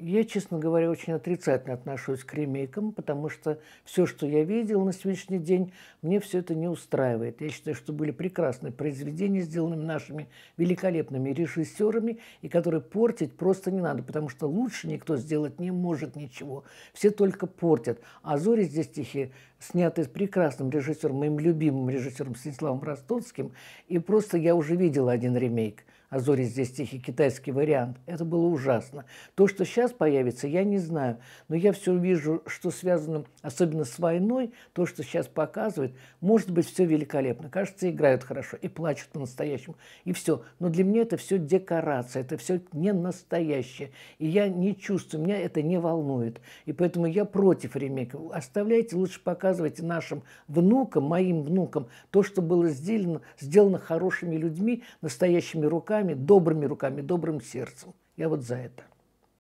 Я, честно говоря, очень отрицательно отношусь к ремейкам, потому что все, что я видел на сегодняшний день, мне все это не устраивает. Я считаю, что были прекрасные произведения, сделанные нашими великолепными режиссерами, и которые портить просто не надо, потому что лучше никто сделать не может ничего. Все только портят. А «Зори» здесь тихие снятый с прекрасным режиссером, моим любимым режиссером Станиславом Ростовским. И просто я уже видела один ремейк «А зори здесь тихий» китайский вариант. Это было ужасно. То, что сейчас появится, я не знаю. Но я все вижу, что связано, особенно с войной, то, что сейчас показывает, может быть, все великолепно. Кажется, играют хорошо и плачут по-настоящему, и все. Но для меня это все декорация, это все не настоящее. И я не чувствую, меня это не волнует. И поэтому я против ремейка. Оставляйте лучше пока показывать нашим внукам, моим внукам, то, что было сделано, сделано хорошими людьми, настоящими руками, добрыми руками, добрым сердцем. Я вот за это.